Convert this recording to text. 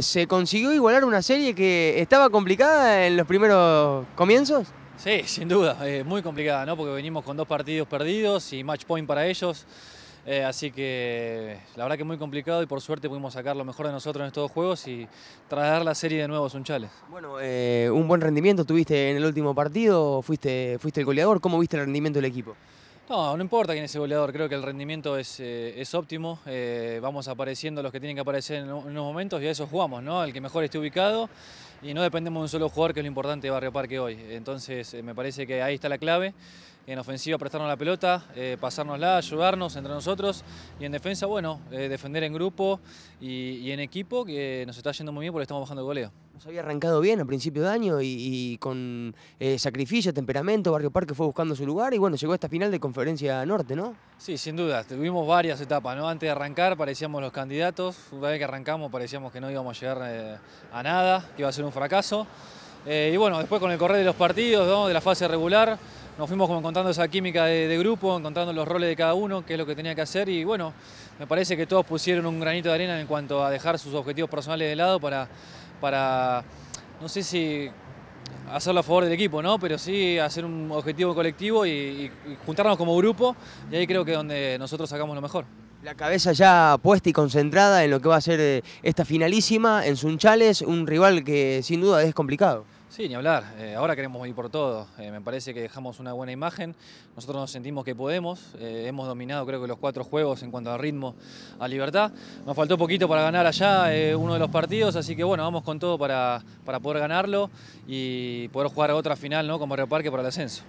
¿Se consiguió igualar una serie que estaba complicada en los primeros comienzos? Sí, sin duda, eh, muy complicada, ¿no? Porque venimos con dos partidos perdidos y match point para ellos. Eh, así que la verdad que muy complicado y por suerte pudimos sacar lo mejor de nosotros en estos juegos y traer la serie de nuevo a Sunchales. Bueno, eh, un buen rendimiento tuviste en el último partido, fuiste, fuiste el goleador. ¿Cómo viste el rendimiento del equipo? No, importa quién es el goleador, creo que el rendimiento es, eh, óptimo, eh, vamos apareciendo los que tienen que aparecer en, unos momentos y a eso jugamos, ¿no? El que mejor esté ubicado y no dependemos de un solo jugador, que es lo importante de Barrio Parque hoy. Entonces eh, me parece que ahí está la clave, en ofensiva prestarnos la pelota, eh, pasárnosla, ayudarnos entre nosotros y en defensa, bueno, eh, defender en grupo y, en equipo que nos está yendo muy bien porque estamos bajando el goleo. Nos había arrancado bien al principio de año y, con eh, sacrificio, temperamento, Barrio Parque fue buscando su lugar y bueno, llegó a esta final de Conferencia Norte, ¿no? Sí, sin duda, tuvimos varias etapas, ¿no? Antes de arrancar parecíamos los candidatos, una vez que arrancamos parecíamos que no íbamos a llegar eh, a nada, que iba a ser un fracaso. y bueno, después con el correr de los partidos, de la fase regular, nos fuimos como encontrando esa química de, grupo, encontrando los roles de cada uno, qué es lo que tenía que hacer y bueno, me parece que todos pusieron un granito de arena en cuanto a dejar sus objetivos personales de lado para, para no sé si hacerlo a favor del equipo, ¿no? Pero sí hacer un objetivo colectivo y, y, juntarnos como grupo y ahí creo que es donde nosotros sacamos lo mejor. La cabeza ya puesta y concentrada en lo que va a ser eh, esta finalísima en Sunchales, un rival que sin duda es complicado. Sí, ni hablar. Eh, ahora queremos ir por todo. Eh, me parece que dejamos una buena imagen. Nosotros nos sentimos que podemos. Eh, hemos dominado creo que los cuatro juegos en cuanto a ritmo, a libertad. Nos faltó poquito para ganar allá uno de los partidos, así que bueno, vamos con todo para, poder ganarlo y poder jugar otra final ¿no? como reparque para el ascenso.